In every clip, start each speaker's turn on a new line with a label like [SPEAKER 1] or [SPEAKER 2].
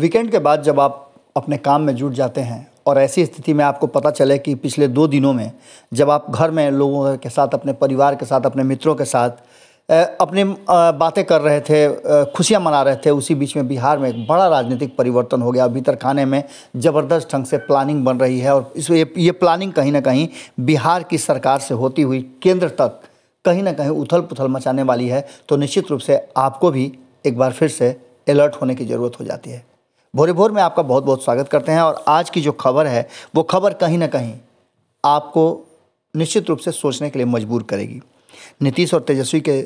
[SPEAKER 1] weekend के बाद जब आप अपने काम में जुट जाते हैं और ऐसी स्थिति में आपको पता चले कि पिछले दो दिनों में जब आप घर में लोगों के साथ अपने परिवार के साथ अपने मित्रों के साथ अपने बातें कर रहे थे खुशियां मना रहे थे उसी बीच में बिहार में एक बड़ा राजनीतिक परिवर्तन हो गया भीतर खाने में ज़बरदस्त ढंग से प्लानिंग बन रही है और इस ये प्लानिंग कहीं ना कहीं बिहार की सरकार से होती हुई केंद्र तक कहीं ना कहीं उथल पुथल मचाने वाली है तो निश्चित रूप से आपको भी एक बार फिर से अलर्ट होने की ज़रूरत हो जाती है भोरे भोर में आपका बहुत बहुत स्वागत करते हैं और आज की जो खबर है वो खबर कहीं ना कहीं आपको निश्चित रूप से सोचने के लिए मजबूर करेगी नीतीश और तेजस्वी के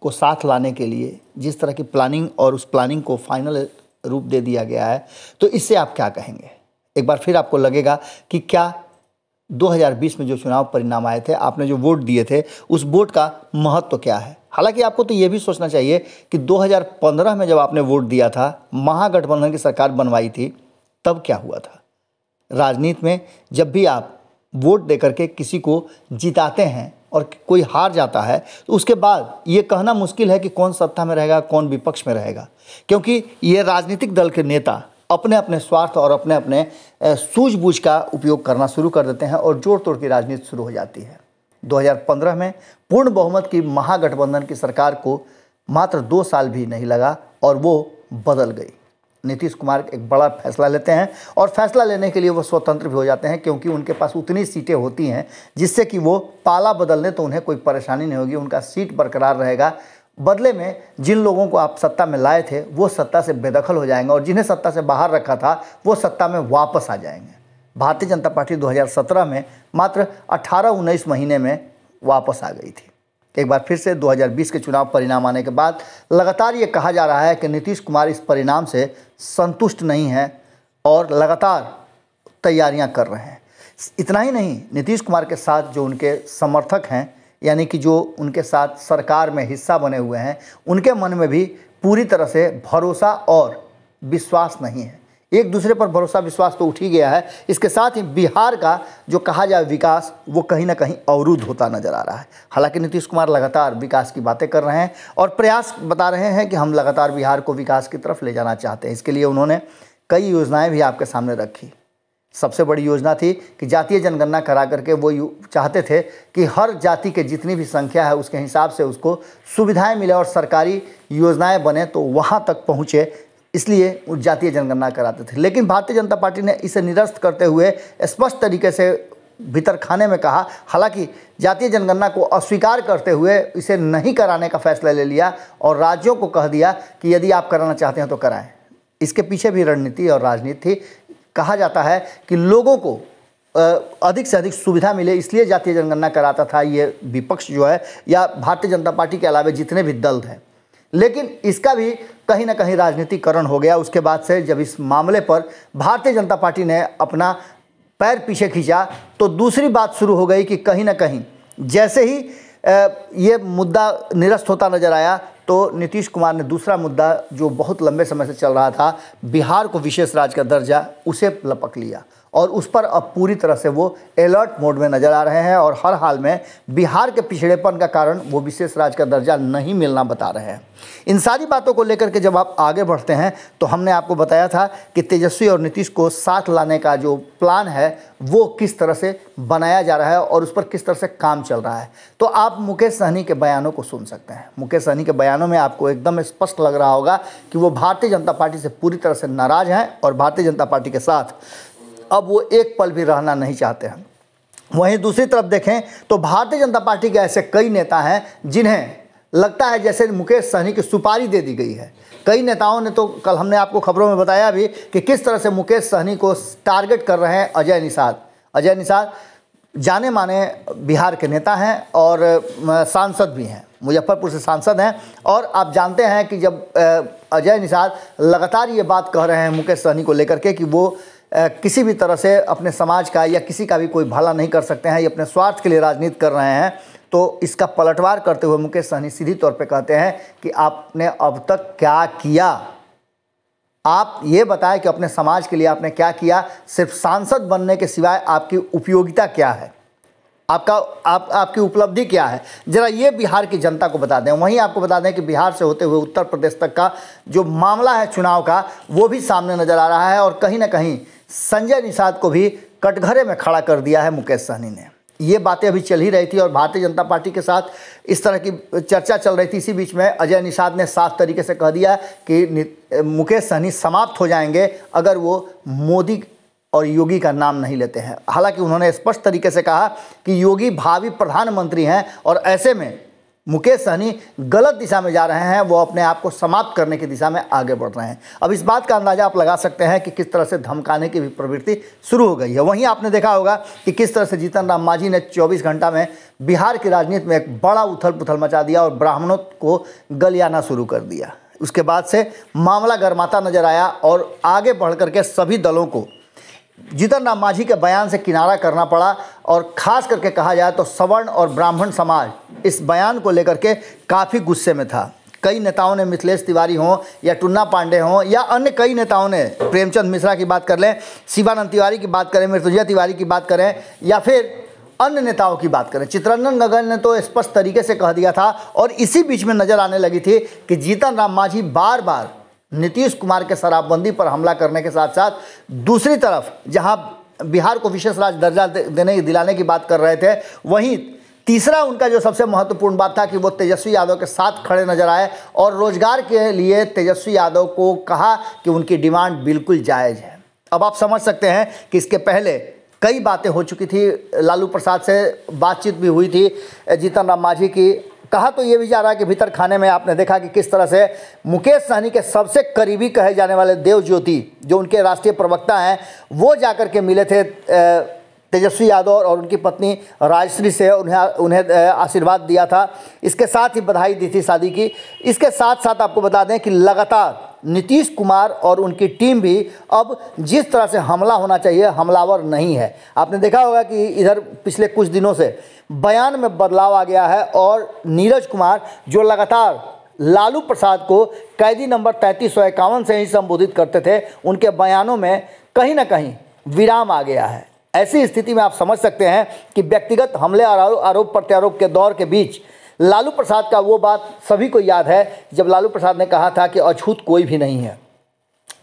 [SPEAKER 1] को साथ लाने के लिए जिस तरह की प्लानिंग और उस प्लानिंग को फाइनल रूप दे दिया गया है तो इससे आप क्या कहेंगे एक बार फिर आपको लगेगा कि क्या 2020 में जो चुनाव परिणाम आए थे आपने जो वोट दिए थे उस वोट का महत्व तो क्या है हालांकि आपको तो ये भी सोचना चाहिए कि 2015 में जब आपने वोट दिया था महागठबंधन की सरकार बनवाई थी तब क्या हुआ था राजनीति में जब भी आप वोट दे करके किसी को जिताते हैं और कोई हार जाता है तो उसके बाद ये कहना मुश्किल है कि कौन सत्ता में रहेगा कौन विपक्ष में रहेगा क्योंकि ये राजनीतिक दल के नेता अपने अपने स्वार्थ और अपने अपने सूझबूझ का उपयोग करना शुरू कर देते हैं और जोड़ तोड़ की राजनीति शुरू हो जाती है 2015 में पूर्ण बहुमत की महागठबंधन की सरकार को मात्र दो साल भी नहीं लगा और वो बदल गई नीतीश कुमार एक बड़ा फैसला लेते हैं और फैसला लेने के लिए वो स्वतंत्र भी हो जाते हैं क्योंकि उनके पास उतनी सीटें होती हैं जिससे कि वो पाला बदलने तो उन्हें कोई परेशानी नहीं होगी उनका सीट बरकरार रहेगा बदले में जिन लोगों को आप सत्ता में लाए थे वो सत्ता से बेदखल हो जाएंगे और जिन्हें सत्ता से बाहर रखा था वो सत्ता में वापस आ जाएंगे भारतीय जनता पार्टी 2017 में मात्र 18-19 महीने में वापस आ गई थी एक बार फिर से 2020 के चुनाव परिणाम आने के बाद लगातार ये कहा जा रहा है कि नीतीश कुमार इस परिणाम से संतुष्ट नहीं हैं और लगातार तैयारियां कर रहे हैं इतना ही नहीं नीतीश कुमार के साथ जो उनके समर्थक हैं यानी कि जो उनके साथ सरकार में हिस्सा बने हुए हैं उनके मन में भी पूरी तरह से भरोसा और विश्वास नहीं है एक दूसरे पर भरोसा विश्वास तो उठ ही गया है इसके साथ ही बिहार का जो कहा जाए विकास वो कहीं ना कहीं अवरुद्ध होता नजर आ रहा है हालांकि नीतीश कुमार लगातार विकास की बातें कर रहे हैं और प्रयास बता रहे हैं कि हम लगातार बिहार को विकास की तरफ ले जाना चाहते हैं इसके लिए उन्होंने कई योजनाएँ भी आपके सामने रखी सबसे बड़ी योजना थी कि जातीय जनगणना करा करके वो चाहते थे कि हर जाति के जितनी भी संख्या है उसके हिसाब से उसको सुविधाएं मिले और सरकारी योजनाएं बने तो वहाँ तक पहुँचे इसलिए वो जातीय जनगणना कराते थे लेकिन भारतीय जनता पार्टी ने इसे निरस्त करते हुए स्पष्ट तरीके से भीतर खाने में कहा हालांकि जातीय जनगणना को अस्वीकार करते हुए इसे नहीं कराने का फैसला ले लिया और राज्यों को कह दिया कि यदि आप कराना चाहते हैं तो कराएं इसके पीछे भी रणनीति और राजनीति थी कहा जाता है कि लोगों को अधिक से अधिक सुविधा मिले इसलिए जातीय जनगणना कराता था ये विपक्ष जो है या भारतीय जनता पार्टी के अलावा जितने भी दल हैं लेकिन इसका भी कहीं ना कहीं राजनीतिकरण हो गया उसके बाद से जब इस मामले पर भारतीय जनता पार्टी ने अपना पैर पीछे खींचा तो दूसरी बात शुरू हो गई कि कहीं ना कहीं जैसे ही ये मुद्दा निरस्त होता नजर आया तो नीतीश कुमार ने दूसरा मुद्दा जो बहुत लंबे समय से चल रहा था बिहार को विशेष राज्य का दर्जा उसे लपक लिया और उस पर अब पूरी तरह से वो अलर्ट मोड में नज़र आ रहे हैं और हर हाल में बिहार के पिछड़ेपन का कारण वो विशेष राज्य का दर्जा नहीं मिलना बता रहे हैं इन सारी बातों को लेकर के जब आप आगे बढ़ते हैं तो हमने आपको बताया था कि तेजस्वी और नीतीश को साथ लाने का जो प्लान है वो किस तरह से बनाया जा रहा है और उस पर किस तरह से काम चल रहा है तो आप मुकेश सहनी के बयानों को सुन सकते हैं मुकेश सहनी के बयानों में आपको एकदम स्पष्ट लग रहा होगा कि वो भारतीय जनता पार्टी से पूरी तरह से नाराज़ हैं और भारतीय जनता पार्टी के साथ अब वो एक पल भी रहना नहीं चाहते हैं वहीं दूसरी तरफ देखें तो भारतीय जनता पार्टी के ऐसे कई नेता हैं जिन्हें लगता है जैसे मुकेश सहनी की सुपारी दे दी गई है कई नेताओं ने तो कल हमने आपको खबरों में बताया भी कि किस तरह से मुकेश सहनी को टारगेट कर रहे हैं अजय निषाद अजय निषाद जाने माने बिहार के नेता हैं और सांसद भी हैं मुजफ्फरपुर से सांसद हैं और आप जानते हैं कि जब अजय निषाद लगातार ये बात कह रहे हैं मुकेश सहनी को लेकर के कि वो किसी भी तरह से अपने समाज का या किसी का भी कोई भला नहीं कर सकते हैं ये अपने स्वार्थ के लिए राजनीति कर रहे हैं तो इसका पलटवार करते हुए मुकेश सहनी सीधी तौर पे कहते हैं कि आपने अब तक क्या किया आप ये बताएं कि अपने समाज के लिए आपने क्या किया सिर्फ सांसद बनने के सिवाय आपकी उपयोगिता क्या है आपका आप आपकी उपलब्धि क्या है जरा ये बिहार की जनता को बता दें वहीं आपको बता दें कि बिहार से होते हुए उत्तर प्रदेश तक का जो मामला है चुनाव का वो भी सामने नज़र आ रहा है और कहीं ना कहीं संजय निषाद को भी कटघरे में खड़ा कर दिया है मुकेश सहनी ने ये बातें अभी चल ही रही थी और भारतीय जनता पार्टी के साथ इस तरह की चर्चा चल रही थी इसी बीच में अजय निषाद ने साफ तरीके से कह दिया कि मुकेश सहनी समाप्त हो जाएंगे अगर वो मोदी और योगी का नाम नहीं लेते हैं हालांकि उन्होंने स्पष्ट तरीके से कहा कि योगी भावी प्रधानमंत्री हैं और ऐसे में मुकेश सहनी गलत दिशा में जा रहे हैं वो अपने आप को समाप्त करने की दिशा में आगे बढ़ रहे हैं अब इस बात का अंदाज़ा आप लगा सकते हैं कि किस तरह से धमकाने की भी प्रवृत्ति शुरू हो गई है वहीं आपने देखा होगा कि किस तरह से जीतन राम मांझी ने 24 घंटा में बिहार की राजनीति में एक बड़ा उथल पुथल मचा दिया और ब्राह्मणों को गलियाना शुरू कर दिया उसके बाद से मामला गर्माता नजर आया और आगे बढ़ करके सभी दलों को जिधर राम माझी के बयान से किनारा करना पड़ा और ख़ास करके कहा जाए तो सवर्ण और ब्राह्मण समाज इस बयान को लेकर के काफ़ी गुस्से में था कई नेताओं ने मिथिलेश तिवारी हों या टुन्ना पांडे हों या अन्य कई नेताओं ने प्रेमचंद मिश्रा की बात कर लें शिवानंद तिवारी की बात करें मृतुजा तिवारी की बात करें या फिर अन्य नेताओं की बात करें चित्रंजन गगन ने तो स्पष्ट तरीके से कह दिया था और इसी बीच में नज़र आने लगी थी कि जीतन राम मांझी बार बार नीतीश कुमार के शराबबंदी पर हमला करने के साथ साथ दूसरी तरफ जहां बिहार को विशेष राज्य दर्जा देने दिलाने की बात कर रहे थे वहीं तीसरा उनका जो सबसे महत्वपूर्ण बात था कि वो तेजस्वी यादव के साथ खड़े नजर आए और रोजगार के लिए तेजस्वी यादव को कहा कि उनकी डिमांड बिल्कुल जायज़ है अब आप समझ सकते हैं कि इसके पहले कई बातें हो चुकी थी लालू प्रसाद से बातचीत भी हुई थी जीतन राम मांझी की कहा तो ये भी जा रहा है कि भीतर खाने में आपने देखा कि किस तरह से मुकेश सहनी के सबसे करीबी कहे जाने वाले देव ज्योति जो उनके राष्ट्रीय प्रवक्ता हैं वो जाकर के मिले थे तेजस्वी यादव और उनकी पत्नी राजश्री से उन्हें उन्हें आशीर्वाद दिया था इसके साथ ही बधाई दी थी शादी की इसके साथ साथ आपको बता दें कि लगातार नीतीश कुमार और उनकी टीम भी अब जिस तरह से हमला होना चाहिए हमलावर नहीं है आपने देखा होगा कि इधर पिछले कुछ दिनों से बयान में बदलाव आ गया है और नीरज कुमार जो लगातार लालू प्रसाद को कैदी नंबर तैंतीस सौ इक्यावन से ही संबोधित करते थे उनके बयानों में कहीं ना कहीं विराम आ गया है ऐसी स्थिति में आप समझ सकते हैं कि व्यक्तिगत हमले और आरोप प्रत्यारोप के दौर के बीच लालू प्रसाद का वो बात सभी को याद है जब लालू प्रसाद ने कहा था कि अछूत कोई भी नहीं है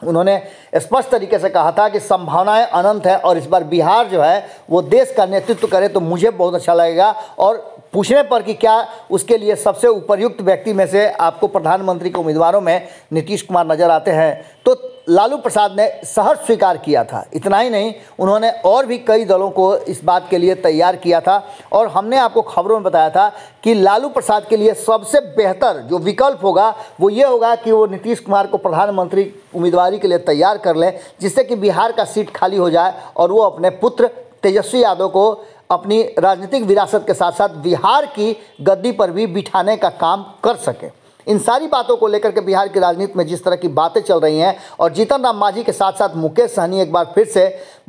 [SPEAKER 1] उन्होंने स्पष्ट तरीके से कहा था कि संभावनाएं अनंत है और इस बार बिहार जो है वो देश का नेतृत्व करे तो मुझे बहुत अच्छा लगेगा और पूछने पर कि क्या उसके लिए सबसे उपयुक्त व्यक्ति में से आपको प्रधानमंत्री के उम्मीदवारों में नीतीश कुमार नज़र आते हैं तो लालू प्रसाद ने सहर्ष स्वीकार किया था इतना ही नहीं उन्होंने और भी कई दलों को इस बात के लिए तैयार किया था और हमने आपको खबरों में बताया था कि लालू प्रसाद के लिए सबसे बेहतर जो विकल्प होगा वो ये होगा कि वो नीतीश कुमार को प्रधानमंत्री उम्मीदवारी के लिए तैयार कर लें जिससे कि बिहार का सीट खाली हो जाए और वो अपने पुत्र तेजस्वी यादव को अपनी राजनीतिक विरासत के साथ साथ बिहार की गद्दी पर भी बिठाने का काम कर सकें इन सारी बातों को लेकर के बिहार की राजनीति में जिस तरह की बातें चल रही हैं और जीतन राम मांझी के साथ साथ मुकेश सहनी एक बार फिर से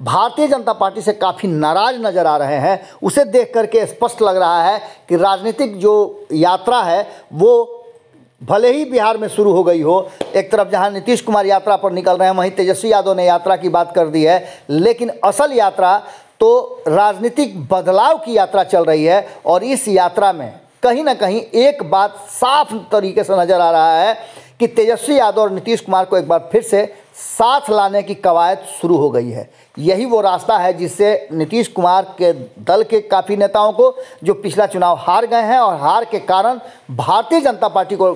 [SPEAKER 1] भारतीय जनता पार्टी से काफ़ी नाराज नज़र आ रहे हैं उसे देख करके स्पष्ट लग रहा है कि राजनीतिक जो यात्रा है वो भले ही बिहार में शुरू हो गई हो एक तरफ जहां नीतीश कुमार यात्रा पर निकल रहे हैं वहीं तेजस्वी यादव ने यात्रा की बात कर दी है लेकिन असल यात्रा तो राजनीतिक बदलाव की यात्रा चल रही है और इस यात्रा में कहीं ना कहीं एक बात साफ तरीके से नज़र आ रहा है कि तेजस्वी यादव और नीतीश कुमार को एक बार फिर से साथ लाने की कवायद शुरू हो गई है यही वो रास्ता है जिससे नीतीश कुमार के दल के काफ़ी नेताओं को जो पिछला चुनाव हार गए हैं और हार के कारण भारतीय जनता पार्टी को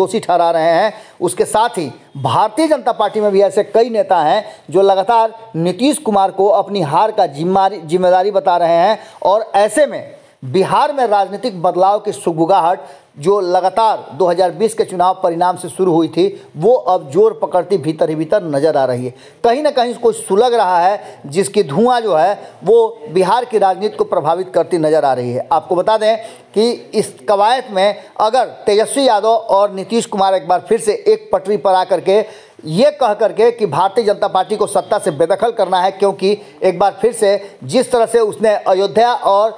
[SPEAKER 1] दोषी ठहरा रहे हैं उसके साथ ही भारतीय जनता पार्टी में भी ऐसे कई नेता हैं जो लगातार नीतीश कुमार को अपनी हार का जिम्मेदारी जिम्मेदारी बता रहे हैं और ऐसे में बिहार में राजनीतिक बदलाव की सुगबुगाहट जो लगातार 2020 के चुनाव परिणाम से शुरू हुई थी वो अब जोर पकड़ती भीतर ही भीतर नज़र आ रही है कहीं ना कहीं कोई सुलग रहा है जिसकी धुआं जो है वो बिहार की राजनीति को प्रभावित करती नज़र आ रही है आपको बता दें कि इस कवायद में अगर तेजस्वी यादव और नीतीश कुमार एक बार फिर से एक पटरी पर आकर के ये कह करके कि भारतीय जनता पार्टी को सत्ता से बेदखल करना है क्योंकि एक बार फिर से जिस तरह से उसने अयोध्या और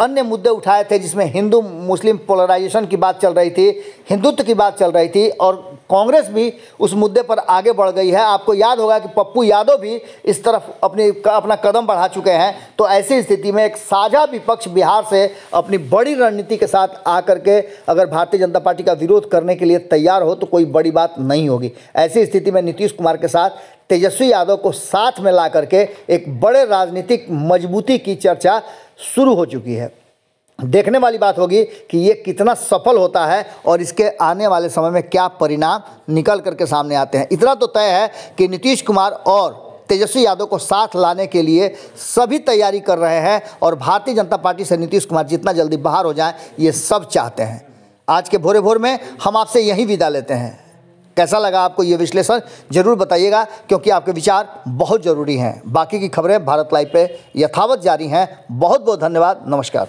[SPEAKER 1] अन्य मुद्दे उठाए थे जिसमें हिंदू मुस्लिम पोलराइजेशन की बात चल रही थी हिंदुत्व की बात चल रही थी और कांग्रेस भी उस मुद्दे पर आगे बढ़ गई है आपको याद होगा कि पप्पू यादव भी इस तरफ अपनी अपना कदम बढ़ा चुके हैं तो ऐसी स्थिति में एक साझा विपक्ष बिहार से अपनी बड़ी रणनीति के साथ आकर के अगर भारतीय जनता पार्टी का विरोध करने के लिए तैयार हो तो कोई बड़ी बात नहीं होगी ऐसी स्थिति में नीतीश कुमार के साथ तेजस्वी यादव को साथ में ला करके एक बड़े राजनीतिक मजबूती की चर्चा शुरू हो चुकी है देखने वाली बात होगी कि ये कितना सफल होता है और इसके आने वाले समय में क्या परिणाम निकल करके सामने आते हैं इतना तो तय है कि नीतीश कुमार और तेजस्वी यादव को साथ लाने के लिए सभी तैयारी कर रहे हैं और भारतीय जनता पार्टी से नीतीश कुमार जितना जल्दी बाहर हो जाए ये सब चाहते हैं आज के भोरे भोर में हम आपसे यहीं विदा लेते हैं कैसा लगा आपको ये विश्लेषण जरूर बताइएगा क्योंकि आपके विचार बहुत ज़रूरी हैं बाकी की खबरें भारत लाइव पे यथावत जारी हैं बहुत बहुत धन्यवाद नमस्कार